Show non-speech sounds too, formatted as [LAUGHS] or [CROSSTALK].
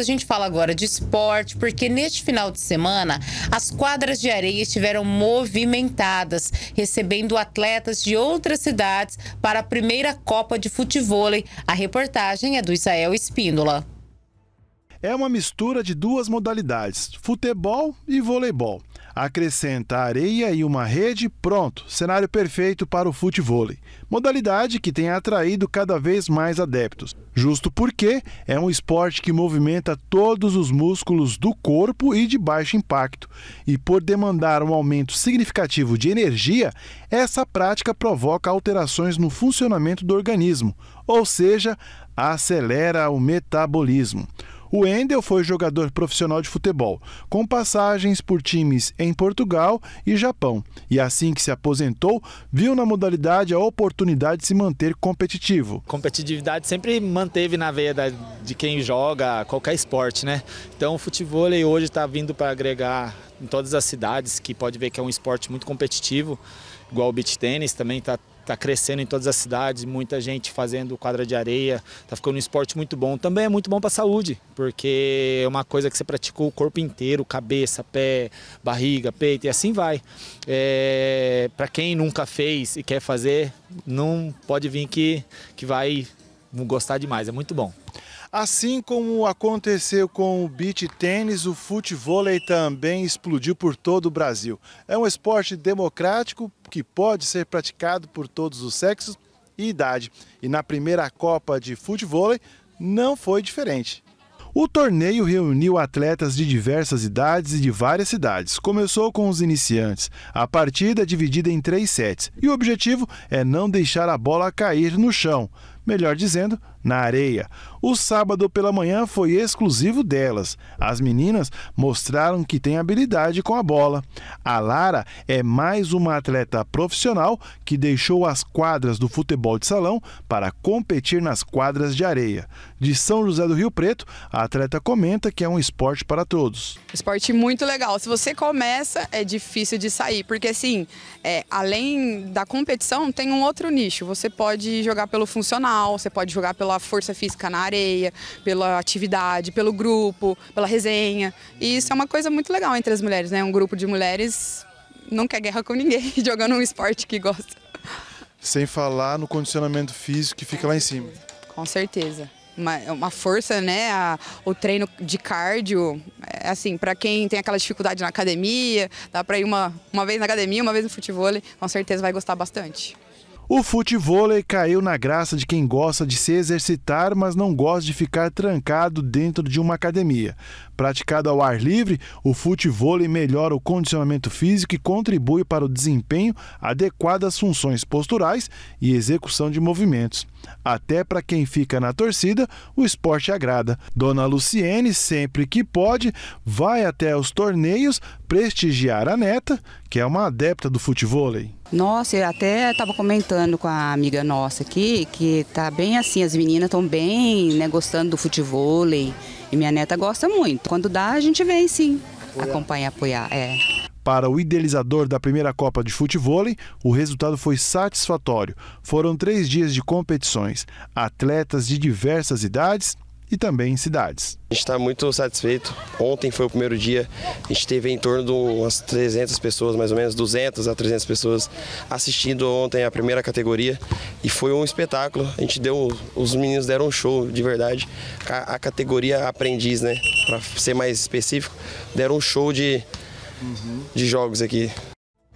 A gente fala agora de esporte, porque neste final de semana as quadras de areia estiveram movimentadas, recebendo atletas de outras cidades para a primeira Copa de Futebol. A reportagem é do Israel Espíndola. É uma mistura de duas modalidades, futebol e voleibol. Acrescenta areia e uma rede, pronto, cenário perfeito para o futevôlei. Modalidade que tem atraído cada vez mais adeptos, justo porque é um esporte que movimenta todos os músculos do corpo e de baixo impacto. E por demandar um aumento significativo de energia, essa prática provoca alterações no funcionamento do organismo, ou seja, acelera o metabolismo. O Endel foi jogador profissional de futebol, com passagens por times em Portugal e Japão, e assim que se aposentou, viu na modalidade a oportunidade de se manter competitivo. Competitividade sempre manteve na veia da, de quem joga qualquer esporte, né? Então o futebol hoje está vindo para agregar em todas as cidades, que pode ver que é um esporte muito competitivo, igual o beach tênis também está está crescendo em todas as cidades, muita gente fazendo quadra de areia, está ficando um esporte muito bom. Também é muito bom para a saúde, porque é uma coisa que você praticou o corpo inteiro, cabeça, pé, barriga, peito e assim vai. É, para quem nunca fez e quer fazer, não pode vir que, que vai gostar demais, é muito bom. Assim como aconteceu com o beach tênis, o futebol também explodiu por todo o Brasil. É um esporte democrático que pode ser praticado por todos os sexos e idade. E na primeira Copa de Futebol não foi diferente. O torneio reuniu atletas de diversas idades e de várias cidades. Começou com os iniciantes. A partida é dividida em três sets e o objetivo é não deixar a bola cair no chão melhor dizendo, na areia. O sábado pela manhã foi exclusivo delas. As meninas mostraram que têm habilidade com a bola. A Lara é mais uma atleta profissional que deixou as quadras do futebol de salão para competir nas quadras de areia. De São José do Rio Preto, a atleta comenta que é um esporte para todos. Esporte muito legal. Se você começa, é difícil de sair, porque assim, é, além da competição, tem um outro nicho. Você pode jogar pelo funcional você pode jogar pela força física na areia, pela atividade, pelo grupo, pela resenha. E isso é uma coisa muito legal entre as mulheres, né? Um grupo de mulheres não quer guerra com ninguém, [LAUGHS] jogando um esporte que gosta. Sem falar no condicionamento físico que fica lá em cima. Com certeza. Uma, uma, força, né? A, o treino de cardio, é, assim, para quem tem aquela dificuldade na academia, dá para ir uma, uma vez na academia, uma vez no futebol, com certeza vai gostar bastante. O futevôlei caiu na graça de quem gosta de se exercitar, mas não gosta de ficar trancado dentro de uma academia. Praticado ao ar livre, o futevôlei melhora o condicionamento físico e contribui para o desempenho adequado às funções posturais e execução de movimentos. Até para quem fica na torcida, o esporte agrada. Dona Luciene, sempre que pode, vai até os torneios prestigiar a neta, que é uma adepta do futevôlei. Nossa, eu até estava comentando com a amiga nossa aqui que tá bem assim, as meninas estão bem, né, gostando do futebol e minha neta gosta muito. Quando dá, a gente vem sim, apoiar. acompanhar, apoiar, é. Para o idealizador da primeira Copa de Futebol, o resultado foi satisfatório. Foram três dias de competições. Atletas de diversas idades e também em cidades. A gente está muito satisfeito. Ontem foi o primeiro dia, a gente teve em torno de umas 300 pessoas, mais ou menos 200 a 300 pessoas assistindo ontem a primeira categoria e foi um espetáculo. A gente deu, os meninos deram um show de verdade. A, a categoria aprendiz, né, para ser mais específico, deram um show de, de jogos aqui.